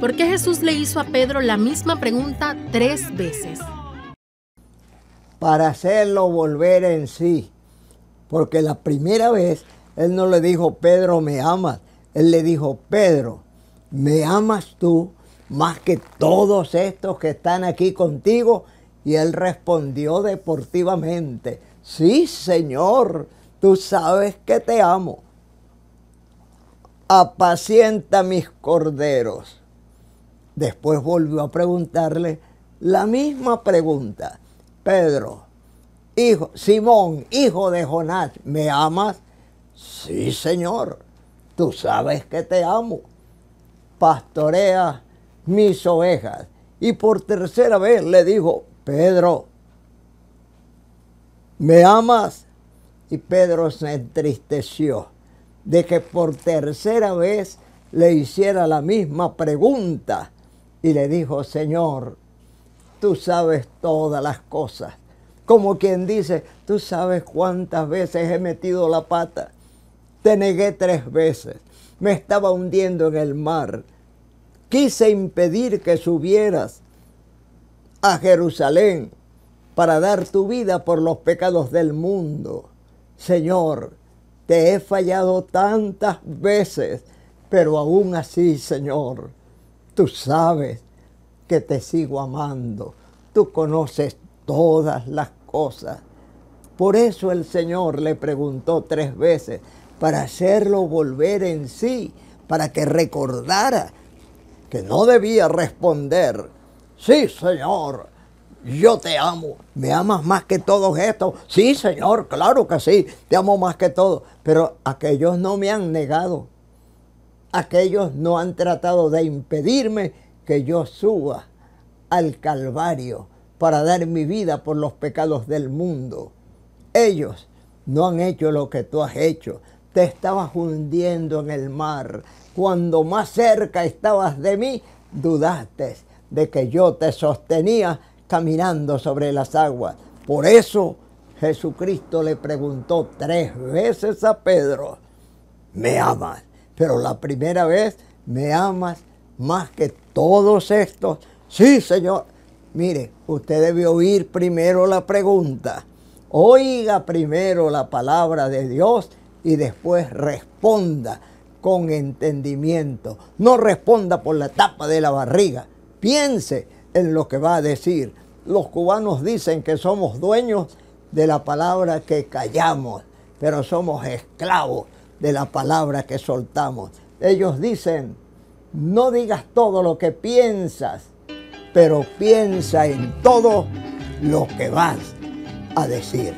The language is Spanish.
¿Por qué Jesús le hizo a Pedro la misma pregunta tres veces. Para hacerlo volver en sí, porque la primera vez él no le dijo, Pedro, me amas. Él le dijo, Pedro, me amas tú más que todos estos que están aquí contigo. Y él respondió deportivamente, sí, Señor, tú sabes que te amo apacienta mis corderos. Después volvió a preguntarle la misma pregunta. Pedro, hijo, Simón, hijo de Jonás, ¿me amas? Sí, Señor, tú sabes que te amo. Pastorea mis ovejas. Y por tercera vez le dijo, Pedro, ¿me amas? Y Pedro se entristeció de que por tercera vez le hiciera la misma pregunta y le dijo, Señor, tú sabes todas las cosas. Como quien dice, tú sabes cuántas veces he metido la pata. Te negué tres veces. Me estaba hundiendo en el mar. Quise impedir que subieras a Jerusalén para dar tu vida por los pecados del mundo. Señor, te he fallado tantas veces, pero aún así, Señor, tú sabes que te sigo amando. Tú conoces todas las cosas. Por eso el Señor le preguntó tres veces, para hacerlo volver en sí, para que recordara que no debía responder, sí Señor, yo te amo, me amas más que todos estos. Sí, Señor, claro que sí, te amo más que todos. Pero aquellos no me han negado. Aquellos no han tratado de impedirme que yo suba al Calvario para dar mi vida por los pecados del mundo. Ellos no han hecho lo que tú has hecho. Te estabas hundiendo en el mar. Cuando más cerca estabas de mí, dudaste de que yo te sostenía caminando sobre las aguas. Por eso Jesucristo le preguntó tres veces a Pedro, ¿me amas? Pero la primera vez, ¿me amas más que todos estos? Sí, Señor. Mire, usted debe oír primero la pregunta. Oiga primero la palabra de Dios y después responda con entendimiento. No responda por la tapa de la barriga. Piense en lo que va a decir. Los cubanos dicen que somos dueños de la palabra que callamos, pero somos esclavos de la palabra que soltamos. Ellos dicen, no digas todo lo que piensas, pero piensa en todo lo que vas a decir.